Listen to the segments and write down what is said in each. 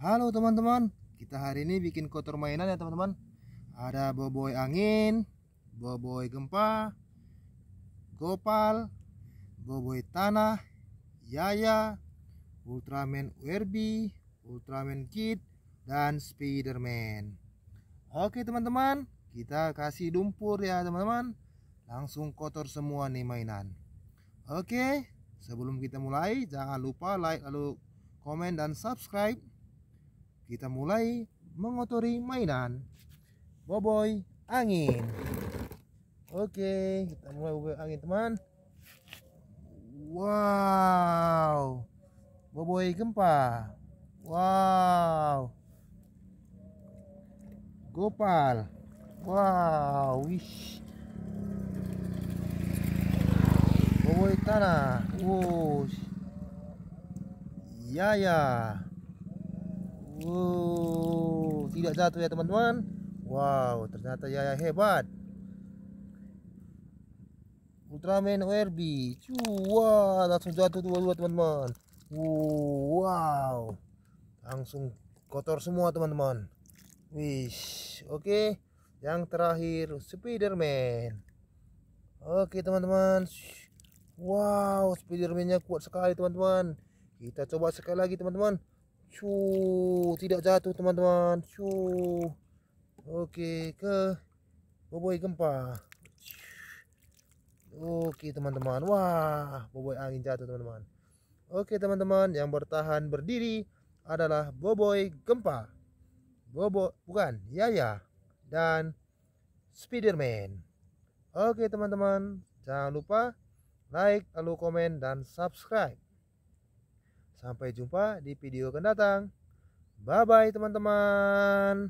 Halo teman-teman, kita hari ini bikin kotor mainan ya teman-teman. Ada boboi angin, boboi gempa, gopal, boboi tanah, yaya, Ultraman werby Ultraman Kid, dan Spiderman. Oke teman-teman, kita kasih lumpur ya teman-teman. Langsung kotor semua nih mainan. Oke, sebelum kita mulai jangan lupa like lalu komen dan subscribe kita mulai mengotori mainan boboy angin oke kita mulai boboy angin teman wow boboy gempa wow gopal wow wish boboy tanah wush ya Wow, tidak jatuh ya teman-teman. Wow, ternyata ya, ya hebat. Ultraman ORB. Wah, langsung jatuh dua-dua teman-teman. Wow. Langsung kotor semua teman-teman. Wish, oke. Okay. Yang terakhir Spiderman. Oke, okay, teman-teman. Wow, Spiderman-nya kuat sekali, teman-teman. Kita coba sekali lagi, teman-teman. Shoo, tidak jatuh teman-teman. Shoo. Oke, ke boboi gempa. Oke, teman-teman. Wah, boboi angin jatuh, teman-teman. Oke, teman-teman, yang bertahan berdiri adalah boboi gempa. Bobo bukan, ya ya dan Spiderman. Oke, teman-teman. Jangan lupa like, lalu komen dan subscribe. Sampai jumpa di video akan datang. Bye bye teman-teman.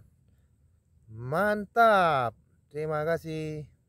Mantap. Terima kasih.